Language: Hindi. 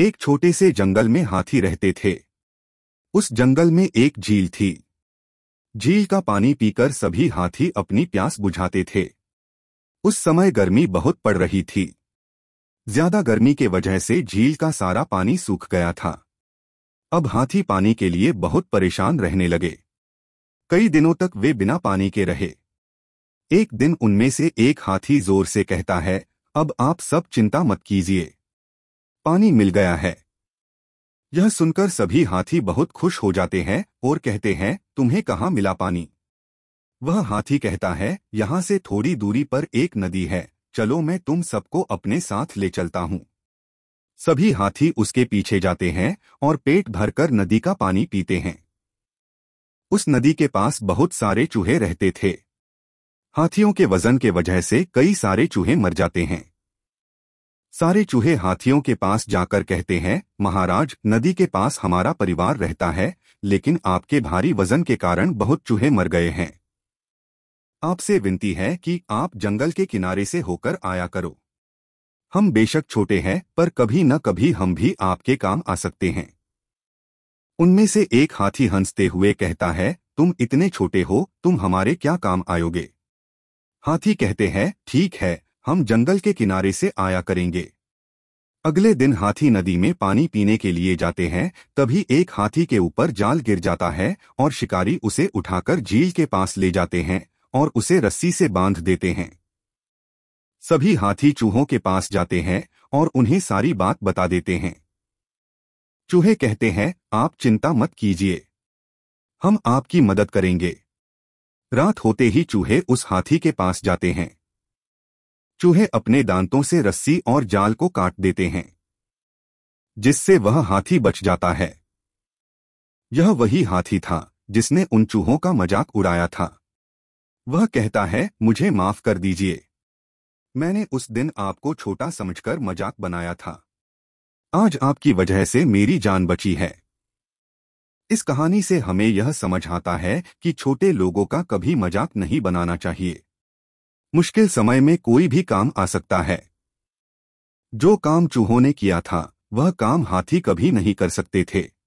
एक छोटे से जंगल में हाथी रहते थे उस जंगल में एक झील थी झील का पानी पीकर सभी हाथी अपनी प्यास बुझाते थे उस समय गर्मी बहुत पड़ रही थी ज्यादा गर्मी के वजह से झील का सारा पानी सूख गया था अब हाथी पानी के लिए बहुत परेशान रहने लगे कई दिनों तक वे बिना पानी के रहे एक दिन उनमें से एक हाथी जोर से कहता है अब आप सब चिंता मत कीजिए पानी मिल गया है यह सुनकर सभी हाथी बहुत खुश हो जाते हैं और कहते हैं तुम्हें कहाँ मिला पानी वह हाथी कहता है यहाँ से थोड़ी दूरी पर एक नदी है चलो मैं तुम सबको अपने साथ ले चलता हूँ सभी हाथी उसके पीछे जाते हैं और पेट भरकर नदी का पानी पीते हैं उस नदी के पास बहुत सारे चूहे रहते थे हाथियों के वजन के वजह से कई सारे चूहे मर जाते हैं सारे चूहे हाथियों के पास जाकर कहते हैं महाराज नदी के पास हमारा परिवार रहता है लेकिन आपके भारी वजन के कारण बहुत चूहे मर गए हैं आपसे विनती है कि आप जंगल के किनारे से होकर आया करो हम बेशक छोटे हैं पर कभी न कभी हम भी आपके काम आ सकते हैं उनमें से एक हाथी हंसते हुए कहता है तुम इतने छोटे हो तुम हमारे क्या काम आयोगे हाथी कहते हैं ठीक है हम जंगल के किनारे से आया करेंगे अगले दिन हाथी नदी में पानी पीने के लिए जाते हैं तभी एक हाथी के ऊपर जाल गिर जाता है और शिकारी उसे उठाकर झील के पास ले जाते हैं और उसे रस्सी से बांध देते हैं सभी हाथी चूहों के पास जाते हैं और उन्हें सारी बात बता देते हैं चूहे कहते हैं आप चिंता मत कीजिए हम आपकी मदद करेंगे रात होते ही चूहे उस हाथी के पास जाते हैं चूहे अपने दांतों से रस्सी और जाल को काट देते हैं जिससे वह हाथी बच जाता है यह वही हाथी था जिसने उन चूहों का मजाक उड़ाया था वह कहता है मुझे माफ कर दीजिए मैंने उस दिन आपको छोटा समझकर मजाक बनाया था आज आपकी वजह से मेरी जान बची है इस कहानी से हमें यह समझ आता है कि छोटे लोगों का कभी मजाक नहीं बनाना चाहिए मुश्किल समय में कोई भी काम आ सकता है जो काम चूहों ने किया था वह काम हाथी कभी नहीं कर सकते थे